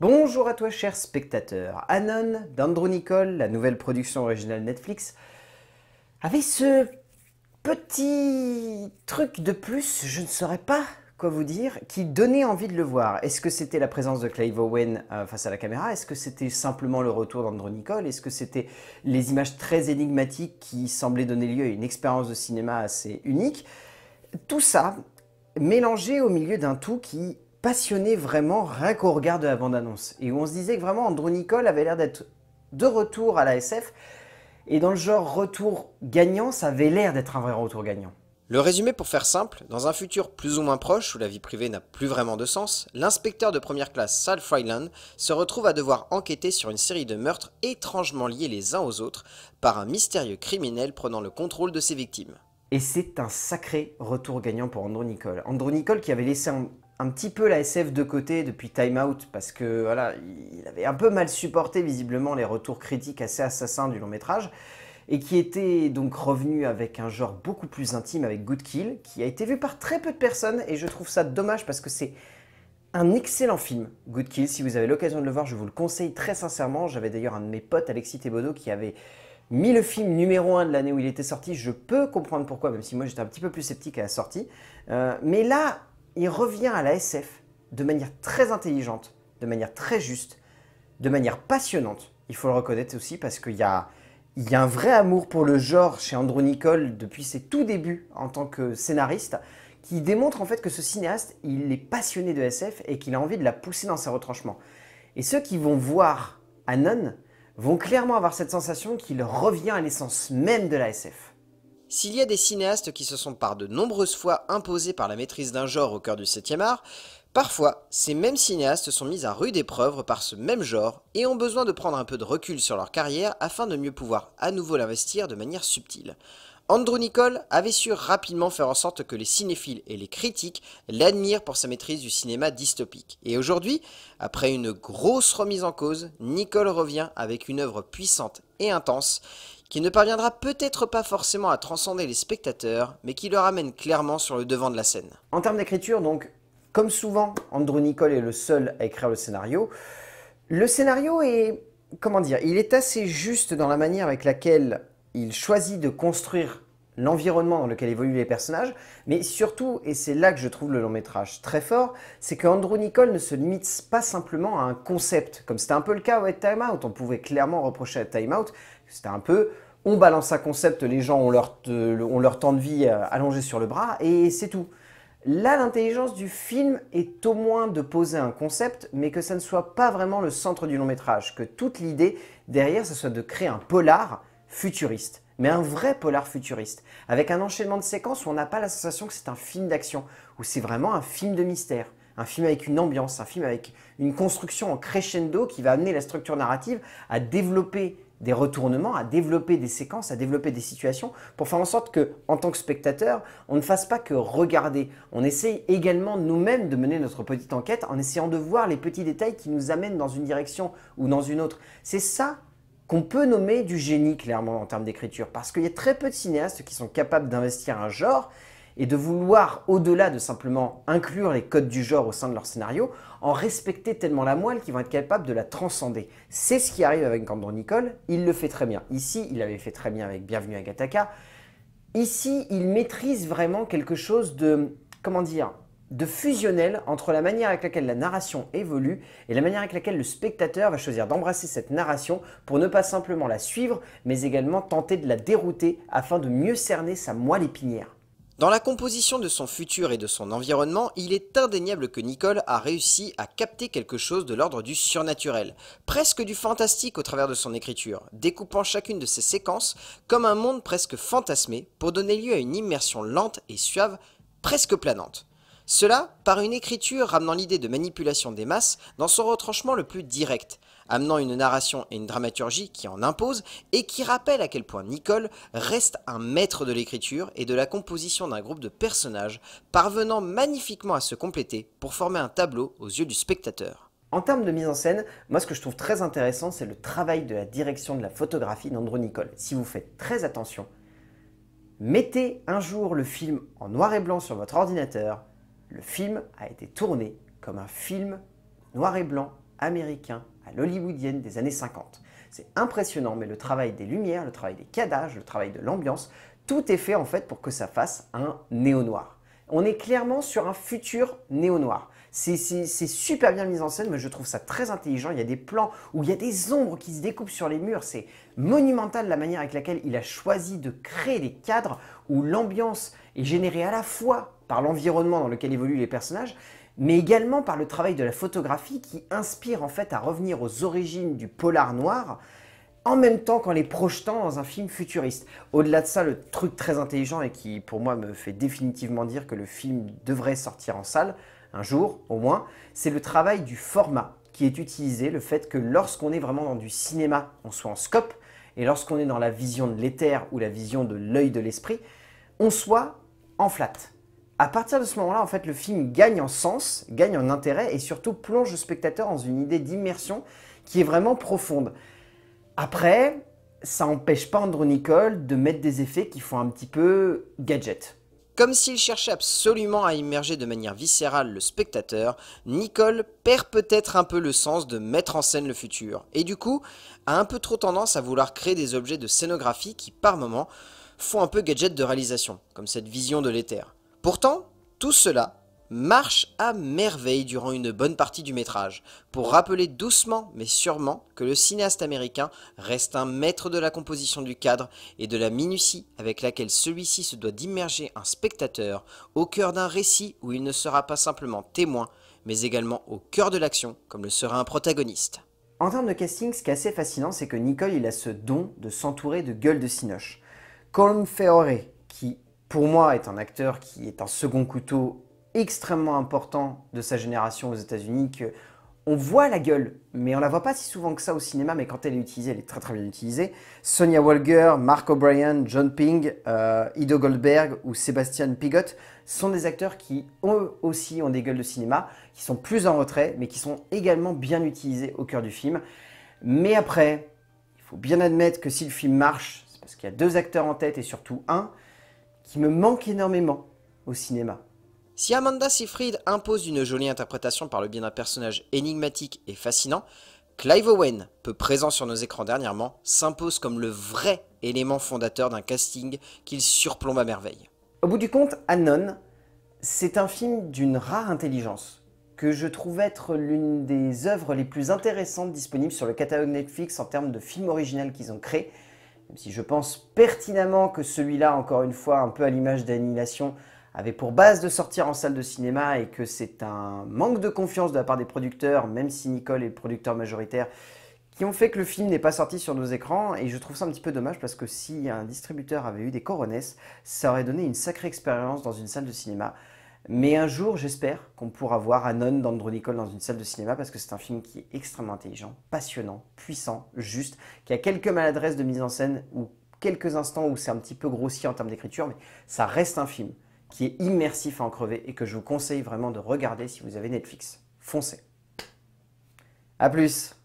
Bonjour à toi cher spectateur. Anon d'Andrew Nicole, la nouvelle production originale Netflix, avait ce petit truc de plus, je ne saurais pas quoi vous dire, qui donnait envie de le voir. Est-ce que c'était la présence de Clive Owen euh, face à la caméra Est-ce que c'était simplement le retour d'Andrew Nicole Est-ce que c'était les images très énigmatiques qui semblaient donner lieu à une expérience de cinéma assez unique Tout ça mélangé au milieu d'un tout qui passionné vraiment rien qu'au regard de la bande-annonce. Et où on se disait que vraiment Andrew Nicole avait l'air d'être de retour à la SF. Et dans le genre retour gagnant, ça avait l'air d'être un vrai retour gagnant. Le résumé pour faire simple, dans un futur plus ou moins proche où la vie privée n'a plus vraiment de sens, l'inspecteur de première classe Sal Freiland se retrouve à devoir enquêter sur une série de meurtres étrangement liés les uns aux autres par un mystérieux criminel prenant le contrôle de ses victimes. Et c'est un sacré retour gagnant pour Andrew Nicole. Andrew Nicole qui avait laissé un petit peu la SF de côté depuis Time Out parce que voilà, il avait un peu mal supporté visiblement les retours critiques assez assassins du long métrage et qui était donc revenu avec un genre beaucoup plus intime avec Good Kill qui a été vu par très peu de personnes et je trouve ça dommage parce que c'est un excellent film, Good Kill. Si vous avez l'occasion de le voir, je vous le conseille très sincèrement. J'avais d'ailleurs un de mes potes, Alexis Thébaudot, qui avait mis le film numéro 1 de l'année où il était sorti. Je peux comprendre pourquoi, même si moi j'étais un petit peu plus sceptique à la sortie. Euh, mais là, il revient à la SF de manière très intelligente, de manière très juste, de manière passionnante. Il faut le reconnaître aussi parce qu'il y a, a un vrai amour pour le genre chez Andrew Nicole depuis ses tout débuts en tant que scénariste qui démontre en fait que ce cinéaste, il est passionné de SF et qu'il a envie de la pousser dans ses retranchements. Et ceux qui vont voir Anon vont clairement avoir cette sensation qu'il revient à l'essence même de la SF. S'il y a des cinéastes qui se sont par de nombreuses fois imposés par la maîtrise d'un genre au cœur du 7 art, parfois ces mêmes cinéastes sont mis à rude épreuve par ce même genre et ont besoin de prendre un peu de recul sur leur carrière afin de mieux pouvoir à nouveau l'investir de manière subtile. Andrew Nicole avait su rapidement faire en sorte que les cinéphiles et les critiques l'admirent pour sa maîtrise du cinéma dystopique. Et aujourd'hui, après une grosse remise en cause, Nicole revient avec une œuvre puissante et intense qui ne parviendra peut-être pas forcément à transcender les spectateurs, mais qui le ramène clairement sur le devant de la scène. En termes d'écriture, donc, comme souvent, Andrew Nicole est le seul à écrire le scénario. Le scénario est, comment dire, il est assez juste dans la manière avec laquelle il choisit de construire l'environnement dans lequel évoluent les personnages, mais surtout, et c'est là que je trouve le long métrage très fort, c'est que Andrew Nicole ne se limite pas simplement à un concept, comme c'était un peu le cas avec Time Out, on pouvait clairement reprocher à Time Out, c'était un peu on balance un concept, les gens ont leur, temps de vie euh, allongé sur le bras et c'est tout. Là, l'intelligence du film est au moins de poser un concept, mais que ça ne soit pas vraiment le centre du long métrage, que toute l'idée derrière, ce soit de créer un polar futuriste, mais un vrai polar futuriste, avec un enchaînement de séquences où on n'a pas la sensation que c'est un film d'action, où c'est vraiment un film de mystère, un film avec une ambiance, un film avec une construction en crescendo qui va amener la structure narrative à développer des retournements, à développer des séquences, à développer des situations pour faire en sorte que, en tant que spectateur, on ne fasse pas que regarder. On essaye également nous-mêmes de mener notre petite enquête en essayant de voir les petits détails qui nous amènent dans une direction ou dans une autre. C'est ça qu'on peut nommer du génie clairement en termes d'écriture, parce qu'il y a très peu de cinéastes qui sont capables d'investir un genre et de vouloir, au-delà de simplement inclure les codes du genre au sein de leur scénario, en respecter tellement la moelle qu'ils vont être capables de la transcender. C'est ce qui arrive avec Andrew Nicole, il le fait très bien. Ici, il l'avait fait très bien avec Bienvenue à Gattaca. Ici, il maîtrise vraiment quelque chose de, comment dire, de fusionnel entre la manière avec laquelle la narration évolue et la manière avec laquelle le spectateur va choisir d'embrasser cette narration pour ne pas simplement la suivre, mais également tenter de la dérouter afin de mieux cerner sa moelle épinière. Dans la composition de son futur et de son environnement, il est indéniable que Nicole a réussi à capter quelque chose de l'ordre du surnaturel, presque du fantastique au travers de son écriture, découpant chacune de ses séquences comme un monde presque fantasmé pour donner lieu à une immersion lente et suave, presque planante. Cela par une écriture ramenant l'idée de manipulation des masses dans son retranchement le plus direct, amenant une narration et une dramaturgie qui en imposent et qui rappelle à quel point Nicole reste un maître de l'écriture et de la composition d'un groupe de personnages, parvenant magnifiquement à se compléter pour former un tableau aux yeux du spectateur. En termes de mise en scène, moi ce que je trouve très intéressant, c'est le travail de la direction de la photographie d'Andrew Nicole. Si vous faites très attention, mettez un jour le film en noir et blanc sur votre ordinateur, le film a été tourné comme un film noir et blanc américain à l'hollywoodienne des années 50. C'est impressionnant, mais le travail des lumières, le travail des cadages, le travail de l'ambiance, tout est fait en fait pour que ça fasse un néo-noir. On est clairement sur un futur néo-noir. C'est super bien mis en scène, mais je trouve ça très intelligent. Il y a des plans où il y a des ombres qui se découpent sur les murs. C'est monumental la manière avec laquelle il a choisi de créer des cadres où l'ambiance est générée à la fois par l'environnement dans lequel évoluent les personnages, mais également par le travail de la photographie qui inspire en fait à revenir aux origines du polar noir en même temps qu'en les projetant dans un film futuriste. Au-delà de ça, le truc très intelligent et qui pour moi me fait définitivement dire que le film devrait sortir en salle, un jour au moins, c'est le travail du format qui est utilisé, le fait que lorsqu'on est vraiment dans du cinéma, on soit en scope, et lorsqu'on est dans la vision de l'éther ou la vision de l'œil de l'esprit, on soit en flat à partir de ce moment-là, en fait, le film gagne en sens, gagne en intérêt et surtout plonge le spectateur dans une idée d'immersion qui est vraiment profonde. Après, ça n'empêche pas Andrew Nicole de mettre des effets qui font un petit peu gadget. Comme s'il cherchait absolument à immerger de manière viscérale le spectateur, Nicole perd peut-être un peu le sens de mettre en scène le futur, et du coup a un peu trop tendance à vouloir créer des objets de scénographie qui par moments font un peu gadget de réalisation, comme cette vision de l'éther. Pourtant, tout cela marche à merveille durant une bonne partie du métrage, pour rappeler doucement mais sûrement que le cinéaste américain reste un maître de la composition du cadre et de la minutie avec laquelle celui-ci se doit d'immerger un spectateur au cœur d'un récit où il ne sera pas simplement témoin, mais également au cœur de l'action, comme le sera un protagoniste. En termes de casting, ce qui est assez fascinant, c'est que Nicole, il a ce don de s'entourer de gueules de cinoche. Colm Feore, qui pour moi, est un acteur qui est un second couteau extrêmement important de sa génération aux États-Unis, on voit la gueule, mais on la voit pas si souvent que ça au cinéma, mais quand elle est utilisée, elle est très très bien utilisée. Sonia Wolger, Mark O'Brien, John Ping, euh, Ido Goldberg ou Sebastian Pigott sont des acteurs qui, eux aussi, ont des gueules de cinéma, qui sont plus en retrait, mais qui sont également bien utilisés au cœur du film. Mais après, il faut bien admettre que si le film marche, c'est parce qu'il y a deux acteurs en tête et surtout un, qui me manque énormément au cinéma. Si Amanda Seyfried impose une jolie interprétation par le biais d'un personnage énigmatique et fascinant, Clive Owen, peu présent sur nos écrans dernièrement, s'impose comme le vrai élément fondateur d'un casting qu'il surplombe à merveille. Au bout du compte, Anon, c'est un film d'une rare intelligence, que je trouve être l'une des œuvres les plus intéressantes disponibles sur le catalogue Netflix en termes de films originaux qu'ils ont créés, même si je pense pertinemment que celui-là, encore une fois, un peu à l'image d'Annihilation, avait pour base de sortir en salle de cinéma et que c'est un manque de confiance de la part des producteurs, même si Nicole est le producteur majoritaire, qui ont fait que le film n'est pas sorti sur nos écrans. Et je trouve ça un petit peu dommage parce que si un distributeur avait eu des coronesses, ça aurait donné une sacrée expérience dans une salle de cinéma. Mais un jour, j'espère qu'on pourra voir Anon d'Andrew Nicole dans une salle de cinéma parce que c'est un film qui est extrêmement intelligent, passionnant, puissant, juste, qui a quelques maladresses de mise en scène ou quelques instants où c'est un petit peu grossier en termes d'écriture, mais ça reste un film qui est immersif à en crever et que je vous conseille vraiment de regarder si vous avez Netflix. Foncez. A plus